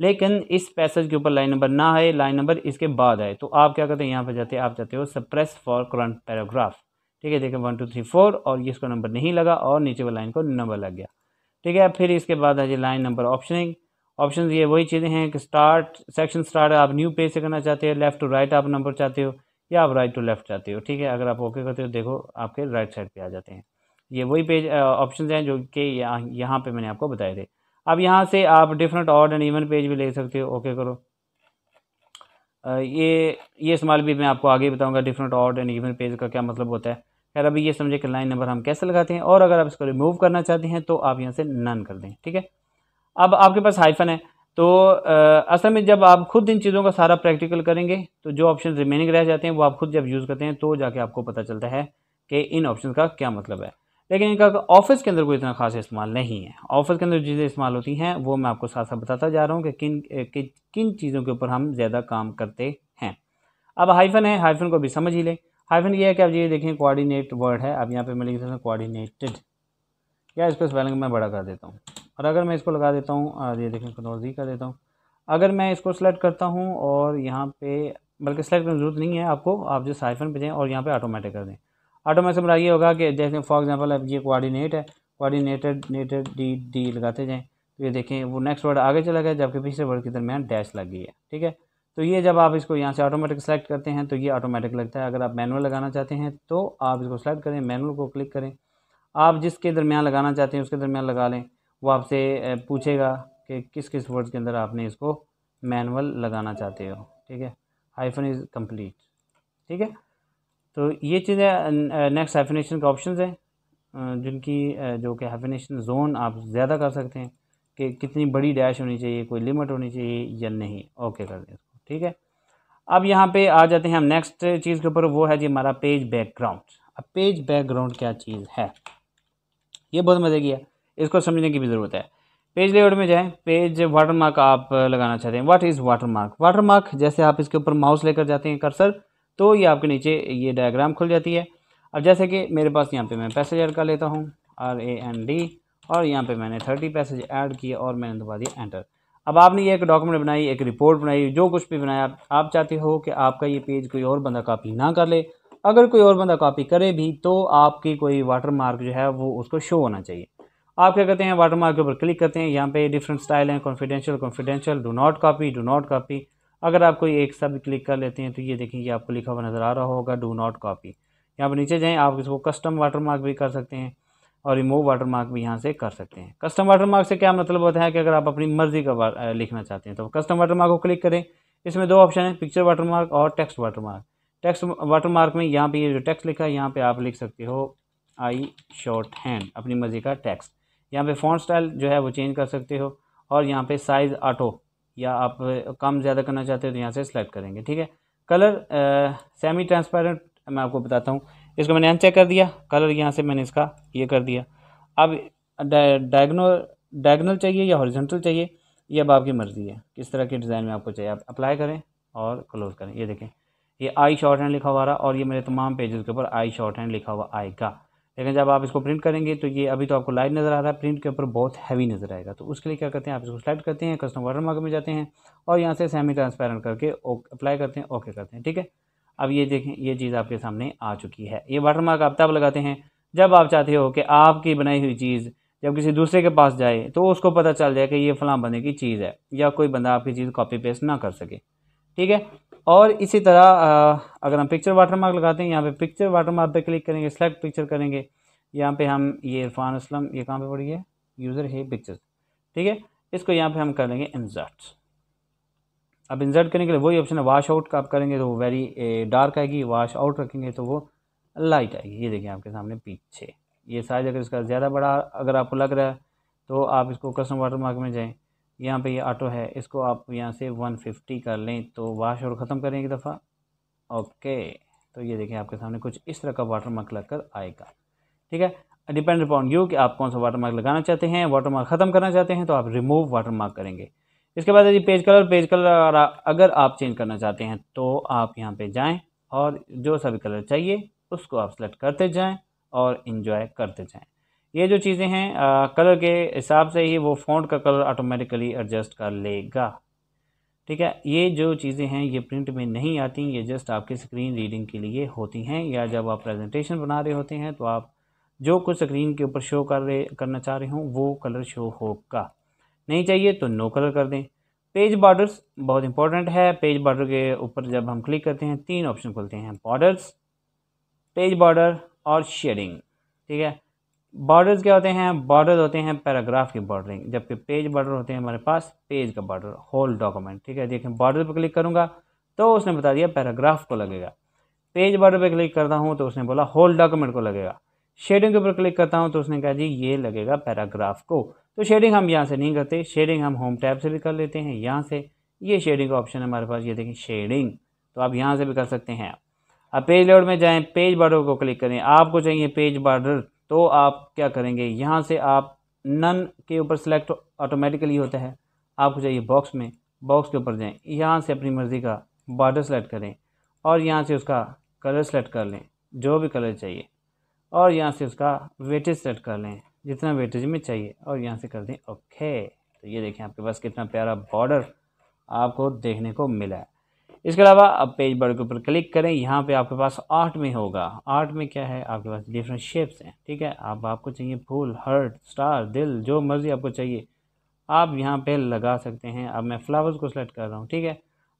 लेकिन इस पैसेज के ऊपर लाइन नंबर ना आए लाइन नंबर इसके बाद है तो आप क्या करते हैं यहाँ पर जाते हैं आप जाते हो सप्रेस फॉर करंट पैराग्राफ ठीक है देखिए वन टू थ्री फोर और ये इसको नंबर नहीं लगा और नीचे वाली लाइन को नंबर लग गया ठीक है फिर इसके बाद आ जाए लाइन नंबर ऑप्शनिंग ऑप्शन ये वही चीज़ें हैं कि स्टार्ट सेक्शन स्टार्ट आप न्यू पेज से करना चाहते हो लेफ्ट टू राइट आप नंबर चाहते हो या आप राइट टू लेफ्ट चाहते हो ठीक है अगर आप ओके करते हो देखो आपके राइट साइड पर आ जाते हैं ये वही पेज ऑप्शन हैं जो कि यहाँ पर मैंने आपको बताए थे अब यहाँ से आप different odd and even page भी ले सकते हो ओके करो ये ये इस्तेमाल भी मैं आपको आगे बताऊंगा different odd and even page का क्या मतलब होता है खैर अभी ये समझे कि लाइन नंबर हम कैसे लगाते हैं और अगर आप इसको रिमूव करना चाहते हैं तो आप यहाँ से नन कर दें ठीक है अब आपके पास हाइफन है तो असल में जब आप खुद इन चीज़ों का सारा प्रैक्टिकल करेंगे तो जो ऑप्शन रिमेनिंग रह जाते हैं वो आप खुद जब यूज़ करते हैं तो जाके आपको पता चलता है कि इन ऑप्शन का क्या मतलब है लेकिन इनका ऑफिस के अंदर कोई इतना खास इस्तेमाल नहीं है ऑफिस के अंदर चीज़ें इस्तेमाल होती हैं वो मैं आपको साथ साथ बताता जा रहा हूँ कि किन कि, किन चीज़ों के ऊपर हम ज़्यादा काम करते हैं अब हाइफन है हाइफन को भी समझ ही लें हाइफन ये है कि आप ये देखें कोआर्डिनेट वर्ड है अब यहाँ पर मैं लिख सकता हूँ कोआर्डिनेटेड या इसको स्पेलिंग मैं बड़ा कर देता हूँ और अगर मैं इसको लगा देता हूँ ये देखें कनौजी कर देता हूँ अगर मैं इसको सेलेक्ट करता हूँ और यहाँ पे बल्कि सेलेक्ट करने की जरूरत नहीं है आपको आप जो साइफन पे जाएँ और यहाँ पे ऑटोमेटिक कर दें ऑटोमेट में मतलब ये होगा कि जैसे फॉर एग्जाम्पल अब ये कोऑर्डिनेट है कोऑर्डिनेटेड नेटेड डी डी लगाते जाएँ तो ये देखें वो नेक्स्ट वर्ड आगे चला गया जबकि पिछले वर्ड के दरमियान डैश लग गई है ठीक है तो ये जब आप इसको यहाँ से ऑटोमेटिक सेलेक्ट करते हैं तो ये ऑटोमेटिक लगता है अगर आप मैनुअल लगाना चाहते हैं तो आप इसको सेलेक्ट करें मैनुअल को क्लिक करें आप जिसके दरमियान लगाना चाहते हैं उसके दरमियान लगा लें वो आपसे पूछेगा कि किस किस वर्ड के अंदर आपने इसको मैनुअल लगाना चाहते हो ठीक है हाइफन इज़ कम्प्लीट ठीक है तो ये चीज़ें नेक्स्ट हैफिनेशन का ऑप्शन है जिनकी जो कि हैफिनेशन जोन आप ज़्यादा कर सकते हैं कि कितनी बड़ी डैश होनी चाहिए कोई लिमिट होनी चाहिए या नहीं ओके कर दें इसको ठीक है अब यहाँ पे आ जाते हैं हम नेक्स्ट चीज़ के ऊपर वो है जी हमारा पेज बैकग्राउंड अब पेज बैकग्राउंड क्या चीज़ है ये बहुत मज़े की है इसको समझने की भी ज़रूरत है पेज लेआउट में जाएं पेज वाटरमार्क आप लगाना चाहते हैं व्हाट इज़ वाटरमार्क वाटरमार्क जैसे आप इसके ऊपर माउस लेकर जाते हैं कर्सर तो ये आपके नीचे ये डायग्राम खुल जाती है अब जैसे कि मेरे पास यहाँ पे मैं ऐड का लेता हूँ आर ए एन डी और यहाँ पे मैंने थर्टी पैसेज ऐड किए और मैंने दबा दिया एंटर अब आपने ये एक डॉक्यूमेंट बनाई एक रिपोर्ट बनाई जो कुछ भी बनाया आप, आप चाहते हो कि आपका ये पेज कोई और बंदा कापी ना कर ले अगर कोई और बंदा कॉपी करे भी तो आपकी कोई वाटर मार्क जो है वो उसको शो होना चाहिए आप क्या करते हैं वाटर मार्क के ऊपर क्लिक करते हैं यहाँ पे डिफरेंट स्टाइल हैं confidential confidential do not copy do not copy अगर आप कोई एक शब्द भी क्लिक कर लेते हैं तो ये देखें ये आपको लिखा हुआ नज़र आ रहा होगा डू नॉट कॉपी यहाँ पर नीचे जाएँ आप इसको कस्टम मार्क भी कर सकते हैं और रिमूव मार्क भी यहाँ से कर सकते हैं कस्टम मार्क से क्या मतलब होता है कि अगर आप अपनी मर्ज़ी का लिखना चाहते हैं तो कस्टम वाटरमार्क को क्लिक करें इसमें दो ऑप्शन है पिक्चर वाटरमार्क और टेक्स्ट वाटरमार्क टेक्स्ट मार्क में यहाँ पे ये यह जो टेक्स्ट लिखा है यहाँ पे आप लिख सकते हो आई शॉर्ट हैंड अपनी मर्ज़ी का टेक्स्ट यहाँ पे फॉन्ट स्टाइल जो है वो चेंज कर सकते हो और यहाँ पे साइज़ ऑटो या आप कम ज़्यादा करना चाहते हो तो यहाँ से सिलेक्ट करेंगे ठीक है कलर सेमी ट्रांसपेरेंट मैं आपको बताता हूँ इसको मैंने अनचेक कर दिया कलर यहाँ से मैंने इसका ये कर दिया अब डायगनो डायगनल चाहिए या हॉरिजेंटल चाहिए ये अब आपकी मर्ज़ी है किस तरह के डिज़ाइन में आपको चाहिए आप अप्लाई करें और क्लोज करें ये देखें ये आई शॉर्ट हैंड लिखा हुआ रहा और ये मेरे तमाम पेजेस के ऊपर आई शॉर्ट हैंड लिखा हुआ आएगा लेकिन जब आप इसको प्रिंट करेंगे तो ये अभी तो आपको लाइट नज़र आ रहा है प्रिंट के ऊपर बहुत हैवी नज़र आएगा तो उसके लिए क्या करते हैं आप इसको सेलेक्ट करते हैं कस्टम वाटर मार्क में जाते हैं और यहाँ से सेमी ट्रांसपेरेंट करके अप्लाई करते हैं ओके करते हैं ठीक है अब ये देखें ये चीज़ आपके सामने आ चुकी है ये वाटर मार्क आप तब लगाते हैं जब आप चाहते हो कि आपकी बनाई हुई चीज़ जब किसी दूसरे के पास जाए तो उसको पता चल जाए कि ये फलां बने की चीज़ है या कोई बंदा आपकी चीज़ कॉपी पेस्ट ना कर सके ठीक है और इसी तरह अगर हम पिक्चर वाटरमार्क लगाते हैं यहाँ पे पिक्चर वाटरमार्क पे क्लिक करेंगे सेलेक्ट पिक्चर करेंगे यहाँ पे हम ये इरफान असलम ये कहाँ पे पड़ी है यूज़र है पिक्चर्स ठीक है इसको यहाँ पे हम कर लेंगे इंजर्ट अब इंजर्ट करने के लिए वही ऑप्शन है वाश आउट का आप करेंगे तो वो वेरी डार्क आएगी वाश आउट रखेंगे तो वो लाइट आएगी ये देखिए आपके सामने पीछे ये साइज अगर इसका ज़्यादा बड़ा अगर आपको लग रहा है तो आप इसको कस्टम वाटर मार्क में जाएँ यहाँ पे ये ऑटो है इसको आप यहाँ से 150 कर लें तो वाश और ख़त्म करें एक दफ़ा ओके तो ये देखें आपके सामने कुछ इस तरह का वाटर मार्क लग कर आएगा ठीक है डिपेंड अपॉन यू कि आप कौन सा वाटर मार्क लगाना चाहते हैं वाटर मार्क ख़त्म करना चाहते हैं तो आप रिमूव वाटर मार्क करेंगे इसके बाद यदि पेज कलर पेज कलर अगर आप चेंज करना चाहते हैं तो आप यहाँ पर जाएँ और जो सभी कलर चाहिए उसको आप सेलेक्ट करते जाएँ और इन्जॉय करते जाएँ ये जो चीज़ें हैं आ, कलर के हिसाब से ही वो फ़ॉन्ट का कलर ऑटोमेटिकली एडजस्ट कर लेगा ठीक है ये जो चीज़ें हैं ये प्रिंट में नहीं आती ये जस्ट आपके स्क्रीन रीडिंग के लिए होती हैं या जब आप प्रेजेंटेशन बना रहे होते हैं तो आप जो कुछ स्क्रीन के ऊपर शो कर रहे करना चाह रहे हों वो कलर शो होगा नहीं चाहिए तो नो कलर कर दें पेज बॉर्डर्स बहुत इंपॉर्टेंट है पेज बॉर्डर के ऊपर जब हम क्लिक करते हैं तीन ऑप्शन खुलते हैं बॉर्डर्स पेज बॉर्डर और शेडिंग ठीक है बॉर्डर्स क्या होते हैं बॉर्डर होते हैं पैराग्राफ की बॉर्डरिंग जबकि पेज बॉर्डर होते हैं हमारे पास पेज का बॉर्डर होल डॉक्यूमेंट ठीक है देखें बॉर्डर पर क्लिक करूँगा तो उसने बता दिया पैराग्राफ को लगेगा पेज बॉर्डर पर क्लिक करता हूँ तो उसने बोला होल डॉक्यूमेंट को लगेगा शेडिंग के ऊपर क्लिक करता हूँ तो उसने कहा जी ये लगेगा पैराग्राफ को तो शेडिंग हम यहाँ से नहीं करते शेडिंग हम होम टैब से भी कर लेते हैं यहाँ से ये शेडिंग का ऑप्शन हमारे पास ये देखें शेडिंग तो आप यहाँ से भी कर सकते हैं आप पेज लोड में जाएँ पेज बॉर्डर को क्लिक करें आपको चाहिए पेज बॉर्डर तो आप क्या करेंगे यहाँ से आप नन के ऊपर सेलेक्ट ऑटोमेटिकली होता है आपको चाहिए बॉक्स में बॉक्स के ऊपर जाएं यहाँ से अपनी मर्ज़ी का बॉर्डर सेलेक्ट करें और यहाँ से उसका कलर सेलेक्ट कर लें जो भी कलर चाहिए और यहाँ से उसका वेटेज सेलेक्ट कर लें जितना वेटेज में चाहिए और यहाँ से कर दें ओके तो ये देखें आपके पास कितना प्यारा बॉर्डर आपको देखने को मिला है इसके अलावा अब पेज बार के ऊपर क्लिक करें यहाँ पे आपके पास आर्ट में होगा आर्ट में क्या है आपके पास डिफरेंट शेप्स हैं ठीक है अब आपको चाहिए फूल हर्ट स्टार दिल जो मर्ज़ी आपको चाहिए आप यहाँ पे लगा सकते हैं अब मैं फ्लावर्स को सिलेक्ट कर रहा हूँ ठीक है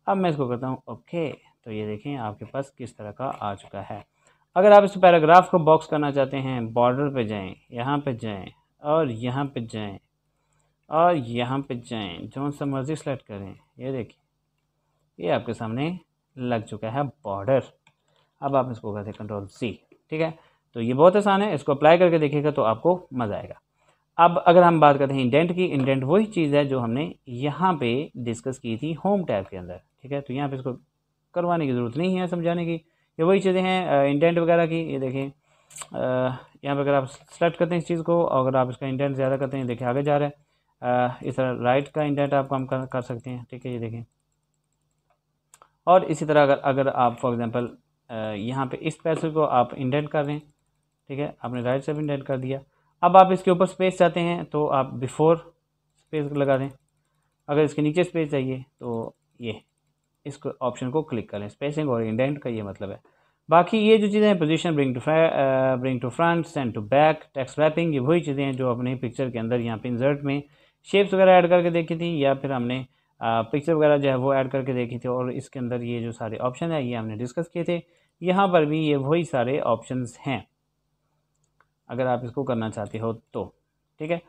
अब मैं इसको करता हूँ ओके तो ये देखें आपके पास किस तरह का आ चुका है अगर आप इस पैराग्राफ को बॉक्स करना चाहते हैं बॉर्डर पर जाएँ यहाँ पर जाएँ और यहाँ पर जाएँ और यहाँ पर जाएँ जो सा मर्ज़ी सेलेक्ट करें ये देखें ये आपके सामने लग चुका है बॉर्डर अब आप इसको करते हैं कंट्रोल सी ठीक है तो ये बहुत आसान है इसको अप्लाई करके देखिएगा तो आपको मज़ा आएगा अब अगर हम बात करते हैं इंडेंट की इंडेंट वही चीज़ है जो हमने यहाँ पे डिस्कस की थी होम टैब के अंदर ठीक है तो यहाँ पे इसको करवाने की ज़रूरत नहीं है समझाने की ये वही चीज़ें हैं इंडेंट वगैरह की ये देखें यहाँ पर अगर आप सेलेक्ट करते हैं इस चीज़ को अगर आप इसका इंडेंट ज़्यादा करते हैं देखिए आगे जा रहा है इस तरह राइट का इंडेंट आप कम कर, कर सकते हैं ठीक है ये देखें और इसी तरह अगर अगर आप फॉर एग्ज़ाम्पल यहाँ पे इस पैसे को आप इंडेंट कर रहे हैं ठीक है आपने राइट से इंडेंट कर दिया अब आप इसके ऊपर स्पेस चाहते हैं तो आप बिफोर स्पेस लगा दें अगर इसके नीचे स्पेस चाहिए तो ये इस ऑप्शन को क्लिक करें स्पेसिंग और इंडेंट का ये मतलब है बाकी ये जो चीज़ें हैं position bring to bring to front send to back text wrapping ये वही चीज़ें हैं जो अपने पिक्चर के अंदर यहाँ पे इंजर्ट में शेप्स वगैरह ऐड करके देखी थी या फिर हमने पिक्चर वगैरह जो है वो ऐड करके देखी थी और इसके अंदर ये जो सारे ऑप्शन है ये हमने डिस्कस किए थे यहाँ पर भी ये वही सारे ऑप्शन हैं अगर आप इसको करना चाहते हो तो ठीक है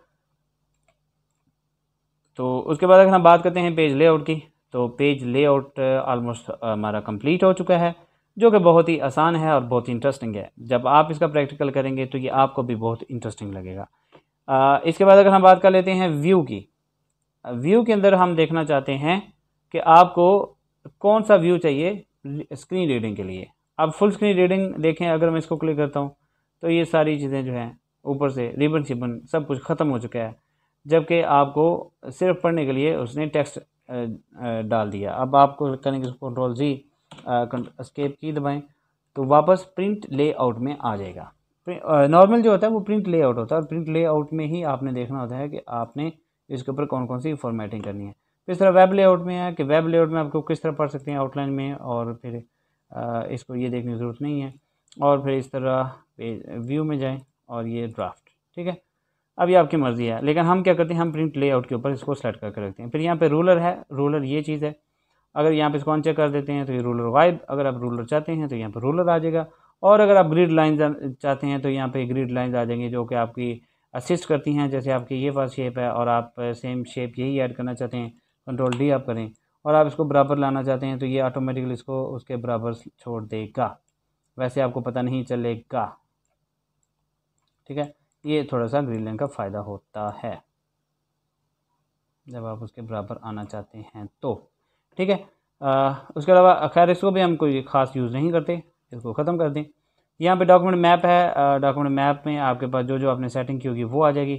तो उसके बाद अगर हम बात करते हैं पेज लेआउट की तो पेज लेआउट ऑलमोस्ट हमारा कंप्लीट हो चुका है जो कि बहुत ही आसान है और बहुत ही इंटरेस्टिंग है जब आप इसका प्रैक्टिकल करेंगे तो ये आपको भी बहुत इंटरेस्टिंग लगेगा आ, इसके बाद अगर हम बात कर लेते हैं व्यू की व्यू के अंदर हम देखना चाहते हैं कि आपको कौन सा व्यू चाहिए स्क्रीन रीडिंग के लिए अब फुल स्क्रीन रीडिंग देखें अगर मैं इसको क्लिक करता हूँ तो ये सारी चीज़ें जो हैं ऊपर से रिबन शिबन सब कुछ ख़त्म हो चुका है जबकि आपको सिर्फ पढ़ने के लिए उसने टेक्स्ट डाल दिया अब आपको करेंगे कंट्रोल जी स्केप की दबाएं तो वापस प्रिंट लेआउट में आ जाएगा नॉर्मल जो होता है वो प्रिंट लेआउट होता है और प्रिंट लेआउट में ही आपने देखना होता है कि आपने इसके ऊपर कौन कौन सी फॉर्मेटिंग करनी है फिर तो इस तरह वेब लेआउट में है कि वेब लेआउट में आपको किस तरह पढ़ सकते हैं आउटलाइन में और फिर इसको ये देखने की ज़रूरत नहीं है और फिर इस तरह व्यू में जाएँ और ये ड्राफ्ट ठीक है अब ये आपकी मर्ज़ी है लेकिन हम क्या करते हैं हम प्रिंट लेआउट के ऊपर इसको सेलेक्ट करके रखते हैं फिर यहाँ पे रूलर है रूलर ये चीज़ है अगर यहाँ पे इसको अनचेक कर देते हैं तो ये रूलर वाइब अगर आप रूलर चाहते हैं तो यहाँ पर रूलर आ जाएगा और अगर आप ग्रिड लाइन चाहते हैं तो यहाँ पे ग्रिड लाइन आ जाएंगे जो कि आपकी असिस्ट करती हैं जैसे आपके ये पास शेप है और आप सेम शेप यही ऐड करना चाहते हैं कंट्रोल डी आप करें और आप इसको बराबर लाना चाहते हैं तो ये ऑटोमेटिकली इसको उसके बराबर छोड़ देगा वैसे आपको पता नहीं चलेगा ठीक है ये थोड़ा सा ग्रीन लाइन का फ़ायदा होता है जब आप उसके बराबर आना चाहते हैं तो ठीक है आ, उसके अलावा खैर इसको भी हम कोई ख़ास यूज़ नहीं करते इसको ख़त्म कर दें यहाँ पे डॉक्यूमेंट मैप है डॉक्यूमेंट मैप में आपके पास जो जो आपने सेटिंग की होगी वो आ जाएगी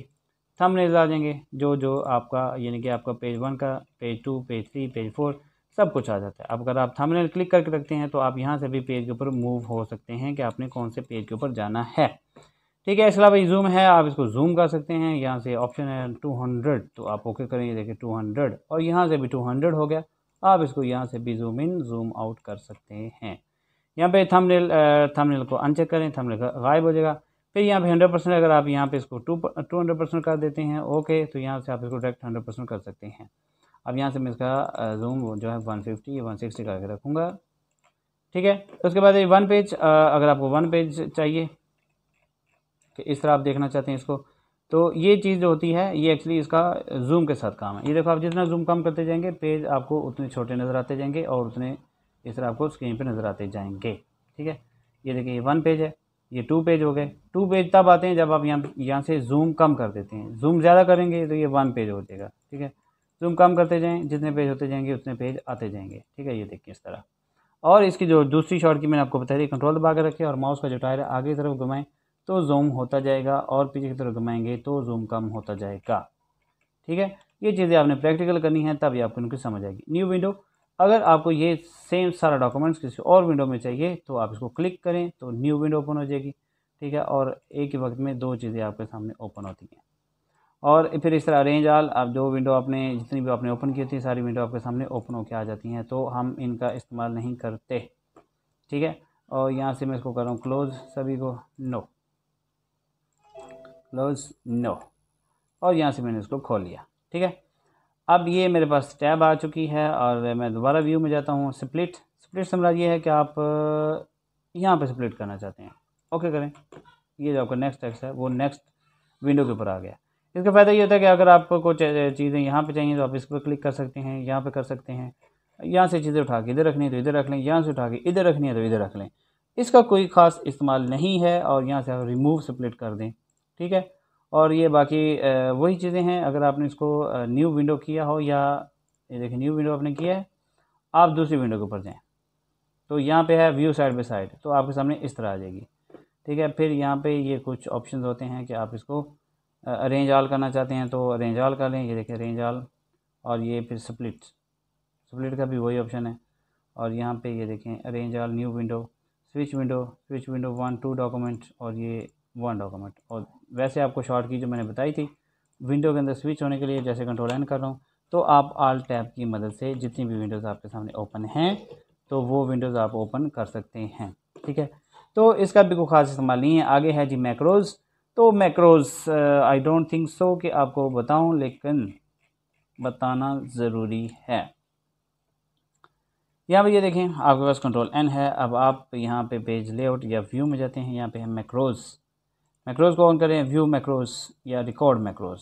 थंबनेल आ जाएंगे जो जो आपका यानी कि आपका पेज वन का page two page three page four सब कुछ आ जाता है अब अगर आप थंबनेल क्लिक करके रखते हैं तो आप यहाँ से भी पेज के ऊपर मूव हो सकते हैं कि आपने कौन से पेज के ऊपर जाना है ठीक है इसके अलावा जूम है आप इसको जूम कर सकते हैं यहाँ से ऑप्शन है टू हंड्रेड तो आप ओके करेंगे देखिए टू हंड्रेड और यहाँ से भी टू हंड्रेड हो गया आप इसको यहाँ से भी जूम इन जूम आउट कर सकते हैं यहाँ पे थंबनेल थंबनेल को अनचेक करें थंबनेल गायब हो जाएगा फिर यहाँ पे हंड्रेड परसेंट अगर आप यहाँ पे इसको टू टू हंड्रेड परसेंट कर देते हैं ओके तो यहाँ से आप इसको डायरेक्ट हंड्रेड परसेंट कर सकते हैं अब यहाँ से मैं इसका जूम जो है वन फिफ्टी वन सिक्सटी करके रखूँगा ठीक है उसके बाद ये वन पेज अगर आपको वन पेज चाहिए कि इस तरह आप देखना चाहते हैं इसको तो ये चीज़ जो होती है ये एक्चुअली इसका जूम के साथ काम है ये देखो आप जितना जूम कम करते जाएंगे पेज आपको उतने छोटे नज़र आते जाएंगे और उतने इस तरह आपको स्क्रीन पे नज़र आते जाएंगे ठीक है ये देखिए ये वन पेज है ये टू पेज हो गए टू पेज तब आते हैं जब आप यहाँ यहाँ से जूम कम कर देते हैं जूम ज़्यादा करेंगे तो ये वन पेज हो जाएगा ठीक है जूम कम करते जाएँ जितने पेज होते जाएंगे उतने पेज आते जाएंगे ठीक है ये देखिए इस तरह और इसकी जो दूसरी शॉट की मैंने आपको बताई थी कंट्रोल दबा कर रखे और माउस का जो टायर है आगे की तरफ घुमाएँ तो जूम होता जाएगा और पीछे की तरफ घुमाएंगे तो जूम कम होता जाएगा ठीक है ये चीज़ें आपने प्रैक्टिकल करनी है तब आपको इनकी समझ आएगी न्यू विंडो अगर आपको ये सेम सारा डॉक्यूमेंट्स किसी और विंडो में चाहिए तो आप इसको क्लिक करें तो न्यू विंडो ओपन हो जाएगी ठीक है और एक ही वक्त में दो चीज़ें आपके सामने ओपन होती हैं और फिर इस तरह अरेंज आल आप जो विंडो आपने जितनी भी आपने ओपन की थी सारी विंडो आपके सामने ओपन होकर आ जाती हैं तो हम इनका इस्तेमाल नहीं करते ठीक है और यहाँ से मैं इसको कर रहा हूँ क्लोज सभी को नो क्लोज नो और यहाँ से मैंने इसको खोल लिया ठीक है अब ये मेरे पास टैब आ चुकी है और मैं दोबारा व्यू में जाता हूँ स्प्लिट स्प्लिट समझा ये है कि आप यहाँ पर स्प्लिट करना चाहते हैं ओके करें ये जो आपका नेक्स्ट टेक्स है वो नेक्स्ट विंडो के ऊपर आ गया इसका फ़ायदा ये होता है कि अगर आपको चीज़ें यहाँ पे चाहिए तो आप इस पर क्लिक कर सकते हैं यहाँ पे कर सकते हैं यहाँ से चीज़ें उठा के इधर रखनी है तो इधर रख लें यहाँ से उठा के इधर रखनी है तो इधर रख लें इसका कोई ख़ास इस्तेमाल नहीं है और यहाँ से आप रिमूव स्प्लिट कर दें ठीक है और ये बाकी वही चीज़ें हैं अगर आपने इसको न्यू विंडो किया हो या ये देखिए न्यू विंडो आपने किया है आप दूसरी विंडो के ऊपर जाएँ तो यहाँ पे है व्यू साइड बाई साइड तो आपके सामने इस तरह आ जाएगी ठीक है फिर यहाँ पे ये कुछ ऑप्शन होते हैं कि आप इसको अरेंज आल करना चाहते हैं तो अरेंज आल कर लें ये देखें अरेंज आल और ये फिर स्प्लिट स्प्लिट का भी वही ऑप्शन है और यहाँ पे ये देखें arrange all new window switch window switch window one two document और ये वन डॉक्यूमेंट और वैसे आपको शॉर्ट की जो मैंने बताई थी विंडो के अंदर स्विच होने के लिए जैसे कंट्रोल एन कर रहा हूँ तो आप आल टैब की मदद से जितनी भी विंडोज़ आपके सामने ओपन हैं तो वो विंडोज़ आप ओपन कर सकते हैं ठीक है तो इसका भी कोई खास इस्तेमाल नहीं है आगे है जी मैक्रोज़ तो macros I don't think so कि आपको बताऊं लेकिन बताना ज़रूरी है यहाँ पर ये देखें आपके पास कंट्रोल एन है अब आप यहाँ पे पेज लेआउट या व्यू में जाते हैं यहाँ पे है मैक्रोज़ मैक्रोज को ऑन करें व्यू मैक्रोज या रिकॉर्ड मैक्रोज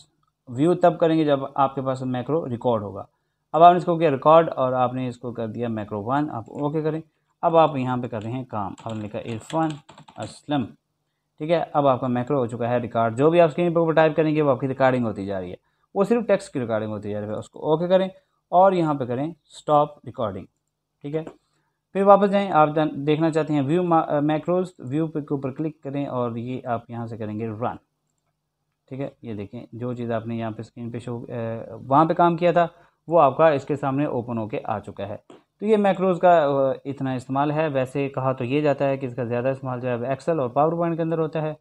व्यू तब करेंगे जब आपके पास मैक्रो रिकॉर्ड होगा अब आपने इसको किया रिकॉर्ड और आपने इसको कर दिया मैक्रो वन आप ओके करें अब आप यहाँ पे कर रहे हैं काम आपने लिखा इरफान असलम ठीक है अब आपका मैक्रो हो चुका है रिकॉर्ड जो भी आप स्क्रीन पर टाइप करेंगे वो आपकी रिकॉर्डिंग होती जा रही है वो सिर्फ टेक्स्ट की रिकॉर्डिंग होती जा रही है उसको ओके करें और यहाँ पे करें स्टॉप रिकॉर्डिंग ठीक है फिर वापस जाएं आप देखना चाहते हैं व्यू मैक्रोज व्यू पे के ऊपर क्लिक करें और ये आप यहाँ से करेंगे रन ठीक है ये देखें जो चीज़ आपने यहाँ पे स्क्रीन पे शो वहाँ पे काम किया था वो आपका इसके सामने ओपन होके आ चुका है तो ये मैक्रोज का इतना इस्तेमाल है वैसे कहा तो ये जाता है कि इसका ज़्यादा इस्तेमाल जो है एक्सल और पावर पॉइंट के अंदर होता है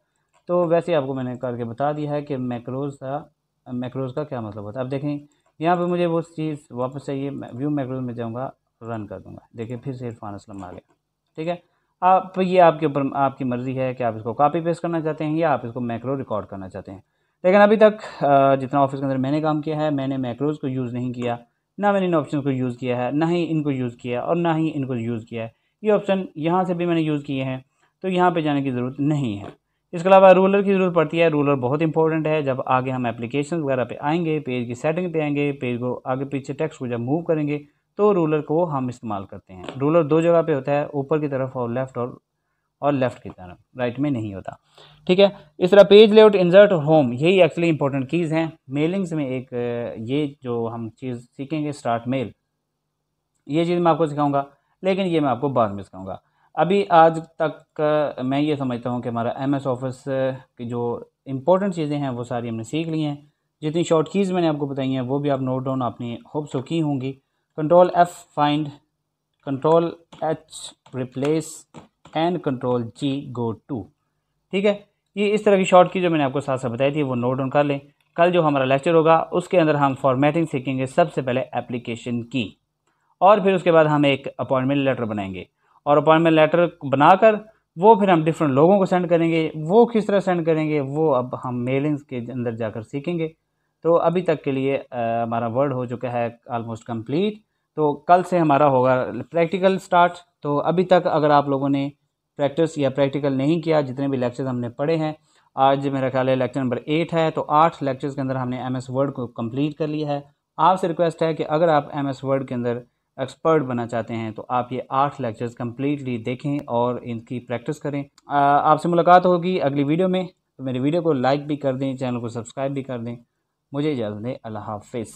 तो वैसे आपको मैंने करके बता दिया है कि मैक्रोज का मैक्रोज का क्या मतलब होता है अब देखें यहाँ पर मुझे वो चीज़ वापस चाहिए व्यू मैक्रोज में जाऊँगा रन कर दूंगा देखिए फिर से इरफान असलम आ गया ठीक है आप तो ये आपके ऊपर आपकी मर्ज़ी है कि आप इसको कॉपी पेस्ट करना चाहते हैं या आप इसको मैक्रो रिकॉर्ड करना चाहते हैं लेकिन अभी तक जितना ऑफिस के अंदर मैंने काम किया है मैंने मैक्रोज को यूज़ नहीं किया ना मैंने इन ऑप्शन को यूज़ किया है ना ही इनको यूज़ किया और ना ही इनको यूज़ किया है ये ऑप्शन यहाँ से भी मैंने यूज़ किए हैं तो यहाँ पर जाने की ज़रूरत नहीं है इसके अलावा रूलर की ज़रूरत पड़ती है रूलर बहुत इंपॉर्टेंट है जब आगे हम एप्लीकेशन वगैरह पे आएंगे पेज की सेटिंग पे आएंगे पेज को आगे पीछे टेक्स्ट को जब मूव करेंगे तो रूलर को हम इस्तेमाल करते हैं रूलर दो जगह पे होता है ऊपर की तरफ और लेफ़्ट और और लेफ़्ट की तरफ राइट में नहीं होता ठीक है इस तरह पेज लेआउट इंसर्ट और होम यही एक्चुअली इंपॉर्टेंट कीज़ हैं मेलिंग्स में एक ये जो हम चीज़ सीखेंगे स्टार्ट मेल ये चीज़ मैं आपको सिखाऊंगा लेकिन ये मैं आपको बाद में सिखाऊंगा अभी आज तक मैं ये समझता हूँ कि हमारा एम एस ऑफिस की जो इम्पोर्टेंट चीज़ें हैं वो सारी हमने सीख ली हैं जितनी शॉर्ट कीज़ मैंने आपको बताई हैं वो भी आप नोट डाउन आपने होप सो तो की होंगी control F find control H replace and control G go to ठीक है ये इस तरह की शॉर्ट की जो मैंने आपको साथ साथ बताई थी वो नोट डाउन कर लें कल जो हमारा लेक्चर होगा उसके अंदर हम फॉर्मेटिंग सीखेंगे सबसे पहले एप्लीकेशन की और फिर उसके बाद हम एक अपॉइंटमेंट लेटर बनाएंगे और अपॉइंटमेंट लेटर बनाकर वो फिर हम डिफरेंट लोगों को सेंड करेंगे वो किस तरह सेंड करेंगे वो अब हम मेलिंग्स के अंदर जाकर सीखेंगे तो अभी तक के लिए हमारा वर्ड हो चुका है आलमोस्ट कंप्लीट तो कल से हमारा होगा प्रैक्टिकल स्टार्ट तो अभी तक अगर आप लोगों ने प्रैक्टिस या प्रैक्टिकल नहीं किया जितने भी लेक्चर्स हमने पढ़े हैं आज मेरा ख्याल है लेक्चर नंबर एट है तो आठ लेक्चर्स के अंदर हमने एम एस वर्ड को कम्प्लीट कर लिया है आपसे रिक्वेस्ट है कि अगर आप एम एस वर्ड के अंदर एक्सपर्ट बनना चाहते हैं तो आप ये आठ लेक्चर्स कम्प्लीटली देखें और इनकी प्रैक्टिस करें आपसे मुलाकात होगी अगली वीडियो में तो मेरी वीडियो को लाइक भी कर दें चैनल को सब्सक्राइब भी कर दें मुझे इजाज़त दें अल्लाह हाफिज़